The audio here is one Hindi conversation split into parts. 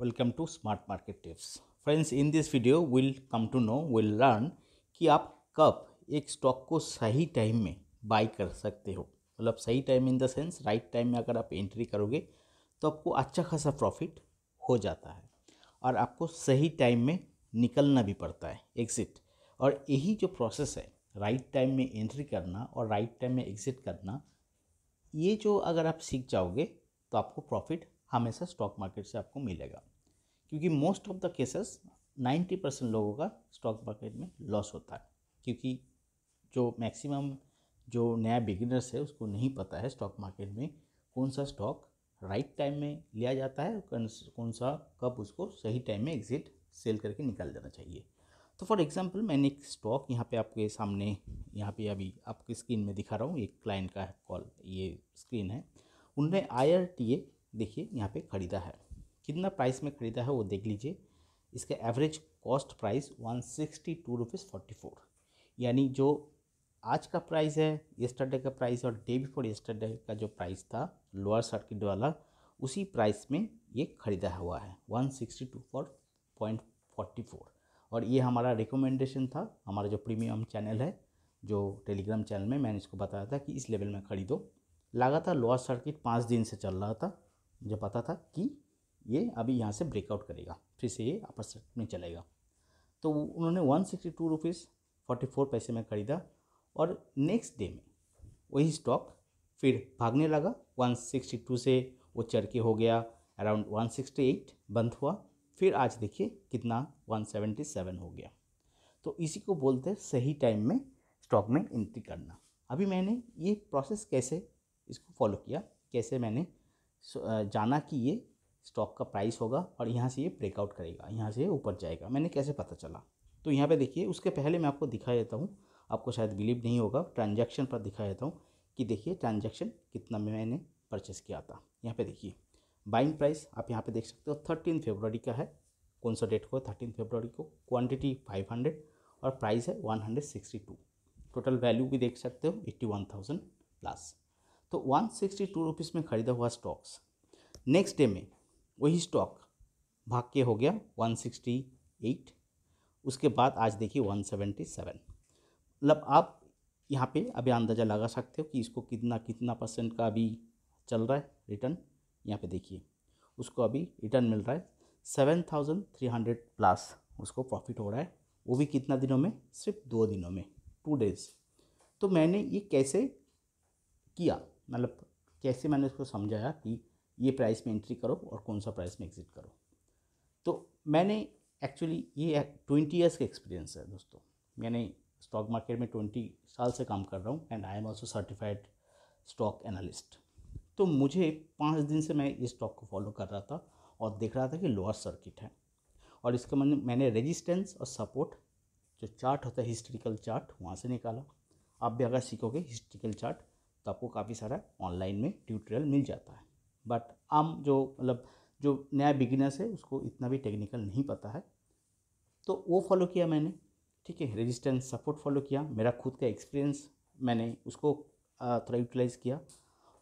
welcome to smart market tips friends in this video will come to know will learn कि आप कब एक स्टॉक को सही टाइम में बाई कर सकते हो मतलब सही time in the sense right time में अगर आप एंट्री करोगे तो आपको अच्छा खासा प्रॉफिट हो जाता है और आपको सही टाइम में निकलना भी पड़ता है एग्ज़िट और यही जो प्रोसेस है राइट टाइम में एंट्री करना और राइट टाइम में एग्ज़िट करना ये जो अगर आप सीख जाओगे तो आपको प्रॉफिट हमेशा स्टॉक मार्केट से आपको मिलेगा क्योंकि most of the cases 90 percent लोगों का स्टॉक मार्केट में लॉस होता है क्योंकि जो मैक्सिमम जो नया बिगिनर्स है उसको नहीं पता है स्टॉक मार्केट में कौन सा स्टॉक राइट टाइम में लिया जाता है कौन सा कब उसको सही टाइम में एग्ज़िट सेल करके निकाल देना चाहिए तो फॉर एग्जांपल मैंने एक स्टॉक यहाँ पे आपके सामने यहाँ पे अभी आपकी स्क्रीन में दिखा रहा हूँ एक क्लाइंट का कॉल ये स्क्रीन है उन्होंने आई देखिए यहाँ पे ख़रीदा है कितना प्राइस में ख़रीदा है वो देख लीजिए इसका average cost price one sixty two rupees forty four यानी जो आज का प्राइस है येस्टरडे का प्राइस और डे बिफोर येस्टरडे का जो प्राइस था लोअर सर्किट वाला उसी प्राइस में ये ख़रीदा हुआ है one sixty two four point forty four और ये हमारा रिकमेंडेशन था हमारा जो प्रीमियम चैनल है जो टेलीग्राम चैनल में मैंने इसको बताया था कि इस लेवल में ख़रीदो लगातार लोअर सर्किट पाँच दिन से चल रहा था मुझे पता था कि ये अभी यहाँ से ब्रेकआउट करेगा फिर से ये अपर सेट में चलेगा तो उन्होंने one sixty two rupees forty four पैसे में ख़रीदा और नेक्स्ट डे में वही स्टॉक फिर भागने लगा वन सिक्सटी टू से वो चढ़ के हो गया अराउंड वन सिक्सटी एट बंद हुआ फिर आज देखिए कितना वन सेवेंटी सेवन हो गया तो इसी को बोलते हैं सही टाइम में स्टॉक में एंट्री करना अभी मैंने ये प्रोसेस कैसे इसको फॉलो किया कैसे मैंने जाना कि ये स्टॉक का प्राइस होगा और यहाँ से ये ब्रेकआउट करेगा यहाँ से ऊपर जाएगा मैंने कैसे पता चला तो यहाँ पे देखिए उसके पहले मैं आपको दिखा देता हूँ आपको शायद बिलीव नहीं होगा ट्रांजैक्शन पर दिखा देता हूँ कि देखिए ट्रांजैक्शन कितना में मैंने परचेस किया था यहाँ पे देखिए बाइंग प्राइस आप यहाँ पे देख सकते हो थर्टीन फेबररी का है कौन सा डेट को थर्टीन फेबररी को क्वान्टिटी फाइव हंड्रेड और प्राइस है one hundred sixty two total value भी देख सकते हो एट्टी वन थाउजेंड प्लस तो 162 रुपीज़ में ख़रीदा हुआ स्टॉक्स नेक्स्ट डे में वही स्टॉक भाग के हो गया 168 उसके बाद आज देखिए 177 मतलब आप यहाँ पे अभी अंदाज़ा लगा सकते हो कि इसको कितना कितना परसेंट का अभी चल रहा है रिटर्न यहाँ पे देखिए उसको अभी रिटर्न मिल रहा है seven thousand three hundred plus उसको प्रॉफिट हो रहा है वो भी कितना दिनों में सिर्फ दो दिनों में टू डेज़ तो मैंने ये कैसे किया मतलब कैसे मैंने उसको समझाया कि ये प्राइस में एंट्री करो और कौन सा प्राइस में एग्ज़िट करो तो मैंने एक्चुअली ये ट्वेंटी ईयर्स का एक्सपीरियंस है दोस्तों मैंने स्टॉक मार्केट में ट्वेंटी साल से काम कर रहा हूँ and I am also certified stock analyst तो मुझे पाँच दिन से मैं इस स्टॉक को फॉलो कर रहा था और देख रहा था कि लोअर सर्किट है और इसका मैंने मैंने रेजिस्टेंस और सपोर्ट जो चार्ट होता है हिस्टोरिकल चार्ट वहाँ से निकाला आप भी अगर सीखोगे हिस्ट्रिकल चार्ट तो आपको काफ़ी सारा ऑनलाइन में ट्यूटोरियल मिल जाता है बट आम जो मतलब जो नया बिगिनर्स है उसको इतना भी टेक्निकल नहीं पता है तो वो फॉलो किया मैंने ठीक है रेजिस्टेंस सपोर्ट फॉलो किया मेरा खुद का एक्सपीरियंस मैंने उसको थोड़ा यूटिलाइज़ किया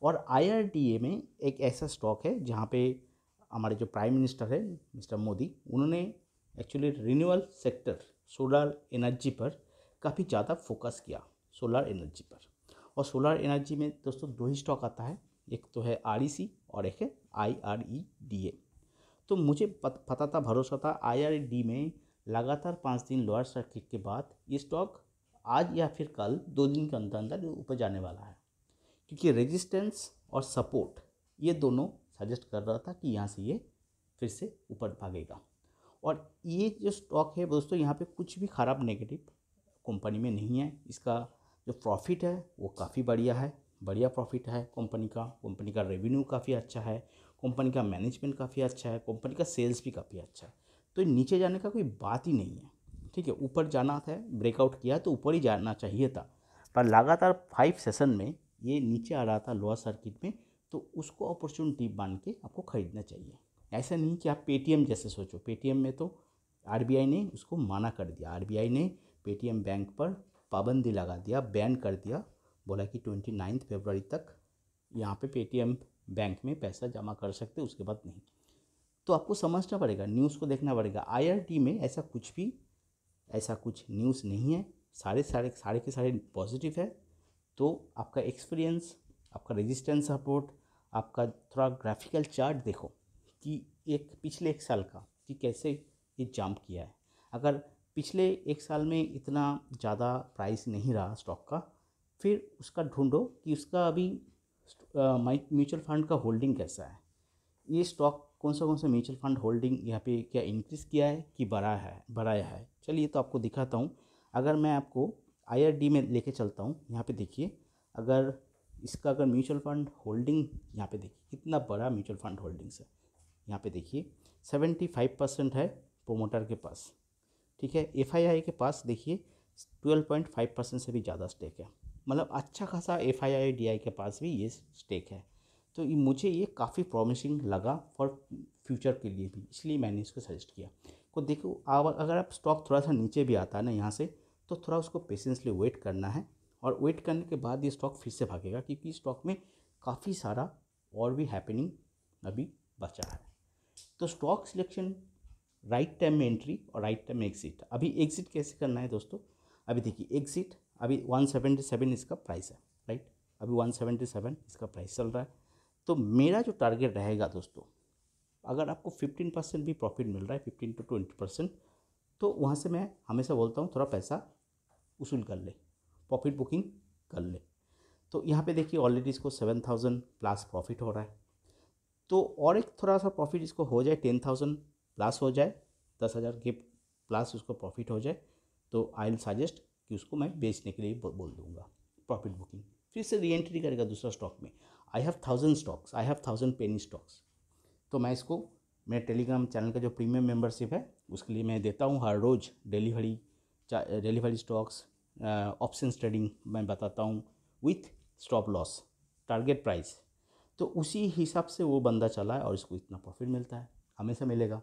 और आई में एक ऐसा स्टॉक है जहाँ पे हमारे जो प्राइम मिनिस्टर है मिस्टर मोदी उन्होंने actually renewal sector solar energy पर काफ़ी ज़्यादा फोकस किया सोलर एनर्जी पर और सोलर एनर्जी में दोस्तों दो ही स्टॉक आता है एक तो है आर e और एक है I R E D A तो मुझे पता था भरोसा था आई आर ई डी में लगातार पाँच दिन लोअर सर्किट के बाद ये स्टॉक आज या फिर कल दो दिन के अंदर अंदर ऊपर जाने वाला है क्योंकि रेजिस्टेंस और सपोर्ट ये दोनों सजेस्ट कर रहा था कि यहाँ से ये फिर से ऊपर भागेगा और ये जो स्टॉक है दोस्तों यहाँ पे कुछ भी ख़राब नेगेटिव कंपनी में नहीं है इसका जो प्रॉफिट है वो काफ़ी बढ़िया है बढ़िया प्रॉफिट है कंपनी का कंपनी का रेवेन्यू काफ़ी अच्छा है कंपनी का मैनेजमेंट काफ़ी अच्छा है कंपनी का सेल्स भी काफ़ी अच्छा है तो नीचे जाने का कोई बात ही नहीं है ठीक है ऊपर जाना था ब्रेकआउट किया तो ऊपर ही जाना चाहिए था पर लगातार फाइव सेशन में ये नीचे आ रहा था लोअर सर्किट में तो उसको अपॉर्चुनिटी बांध के आपको ख़रीदना चाहिए ऐसा नहीं कि आप पेटीएम जैसे सोचो पेटीएम में तो आर ने उसको माना कर दिया आर ने पेटीएम बैंक पर पाबंदी लगा दिया बैन कर दिया बोला कि ट्वेंटी नाइन्थ फेबररी तक यहाँ पे पेटीएम बैंक में पैसा जमा कर सकते उसके बाद नहीं तो आपको समझना पड़ेगा न्यूज़ को देखना पड़ेगा आईआरटी में ऐसा कुछ भी ऐसा कुछ न्यूज़ नहीं है सारे सारे सारे के सारे पॉजिटिव है तो आपका एक्सपीरियंस आपका रेजिस्टेंस सपोर्ट आपका थोड़ा ग्राफिकल चार्ट देखो कि एक पिछले एक साल का कि कैसे ये जंप किया है अगर पिछले एक साल में इतना ज़्यादा प्राइस नहीं रहा स्टॉक का फिर उसका ढूंढो कि उसका अभी म्यूचुअल फंड का होल्डिंग कैसा है ये स्टॉक कौन सा कौन सा म्यूचुअल फंड होल्डिंग यहाँ पे क्या इंक्रीज़ किया है कि बढ़ा है बढ़ाया है चलिए तो आपको दिखाता हूँ अगर मैं आपको आई में लेके चलता हूँ यहाँ पे देखिए अगर इसका अगर म्यूचुअल फंड होल्डिंग यहाँ पे देखिए कितना बड़ा म्यूचुअल फंड होल्डिंग्स है यहाँ पे देखिए सेवेंटी फाइव परसेंट है प्रोमोटर के पास ठीक है एफ के पास देखिए ट्वेल्व पॉइंट फाइव परसेंट से भी ज़्यादा स्टेक है मतलब अच्छा खासा F I I D I के पास भी ये स्टेक है तो मुझे ये काफ़ी प्रॉमिसिंग लगा फॉर फ्यूचर के लिए भी इसलिए मैंने इसको सजेस्ट किया को देखो अगर आप स्टॉक थोड़ा सा नीचे भी आता है ना यहाँ से तो थोड़ा उसको पेशेंसली वेट करना है और वेट करने के बाद ये स्टॉक फिर से भागेगा क्योंकि स्टॉक में काफ़ी सारा और भी हैपनिंग अभी बचा है तो स्टॉक सिलेक्शन राइट टाइम में एंट्री और राइट टाइम में एग्जिट अभी एग्जिट कैसे करना है दोस्तों अभी देखिए एग्जिट अभी 177 इसका प्राइस है राइट अभी 177 इसका प्राइस चल रहा है तो मेरा जो टारगेट रहेगा दोस्तों अगर आपको 15 परसेंट भी प्रॉफिट मिल रहा है 15 टू 20 परसेंट तो वहाँ से मैं हमेशा बोलता हूँ थोड़ा पैसा उसूल कर ले प्रॉफिट बुकिंग कर ले तो यहाँ पे देखिए ऑलरेडी इसको सेवन थाउजेंड प्लस प्रॉफिट हो रहा है तो और एक थोड़ा सा प्रॉफिट इसको हो जाए टेन थाउजेंड प्लस हो जाए दस हज़ार के प्लस उसको प्रॉफिट हो जाए तो आई विल सजेस्ट कि उसको मैं बेचने के लिए बोल दूंगा प्रॉफिट बुकिंग फिर से री एंट्री करेगा दूसरा स्टॉक में I have thousand stocks I have thousand penny stocks तो मैं इसको मेरे टेलीग्राम चैनल का जो प्रीमियम मेंबरशिप है उसके लिए मैं देता हूँ हर रोज़ delivery delivery stocks option trading मैं बताता हूँ with stop loss target price तो उसी हिसाब से वो बंदा चला है और इसको इतना प्रॉफिट मिलता है हमेशा मिलेगा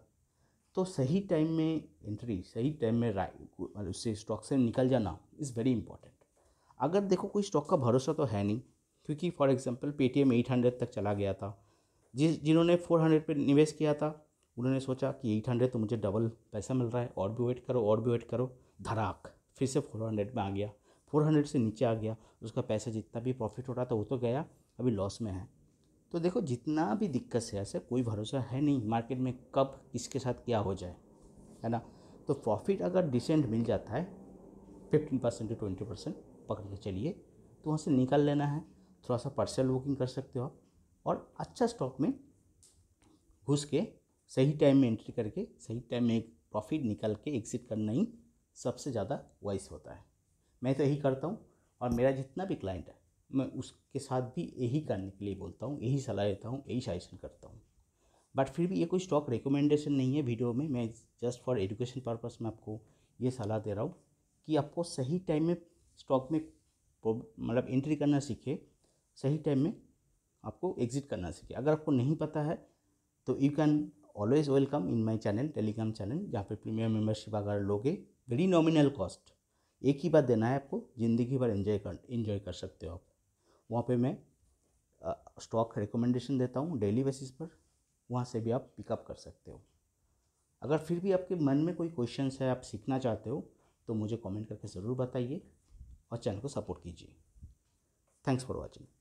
तो सही टाइम में एंट्री सही टाइम में राय मतलब उससे स्टॉक से निकल जाना इज़ वेरी इंपॉर्टेंट अगर देखो कोई स्टॉक का भरोसा तो है नहीं क्योंकि फॉर एग्जांपल पेटीएम हंड्रेड तक चला गया था जिस जिन्होंने फोर हंड्रेड पर निवेश किया था उन्होंने सोचा कि एट हंड्रेड तो मुझे डबल पैसा मिल रहा है और भी वेट करो और भी वेट करो धड़ाक फिर से फोर हंड्रेड में आ गया फोर हंड्रेड से नीचे आ गया उसका पैसा जितना भी प्रॉफिट हो रहा था वो तो गया अभी लॉस में है तो देखो जितना भी दिक्कत से ऐसे कोई भरोसा है नहीं मार्केट में कब किसके साथ क्या हो जाए है ना तो प्रॉफिट अगर डिसेंट मिल जाता है fifteen percent to twenty percent पकड़ के चलिए तो वहाँ से निकाल लेना है थोड़ा सा पार्सल बुकिंग कर सकते हो आप और अच्छा स्टॉक में घुस के सही टाइम में एंट्री करके सही टाइम में प्रॉफिट निकाल के एग्ज़िट करना ही सबसे ज़्यादा वाइस होता है मैं तो यही करता हूँ और मेरा जितना भी क्लाइंट है मैं उसके साथ भी यही करने के लिए बोलता हूँ यही सलाह देता हूँ यही सजेशन करता हूँ बट फिर भी ये कोई स्टॉक रिकमेंडेशन नहीं है वीडियो में मैं जस्ट फॉर एजुकेशन पर्पस में आपको ये सलाह दे रहा हूँ कि आपको सही टाइम में स्टॉक में मतलब एंट्री करना सीखे सही टाइम में आपको एग्जिट करना सीखे अगर आपको नहीं पता है तो you can always welcome in my channel Telegram channel जहाँ पे प्रीमियम मेंबरशिप अगर लोगे वेरी नॉमिनल कॉस्ट एक ही बार देना है आपको ज़िंदगी भर एंजॉय कर एंजॉय कर सकते हो आप वहाँ पे मैं स्टॉक रिकमेंडेशन देता हूँ डेली बेसिस पर वहाँ से भी आप पिकअप कर सकते हो अगर फिर भी आपके मन में कोई क्वेश्चन है आप सीखना चाहते हो तो मुझे कमेंट करके ज़रूर बताइए और चैनल को सपोर्ट कीजिए थैंक्स फॉर वॉचिंग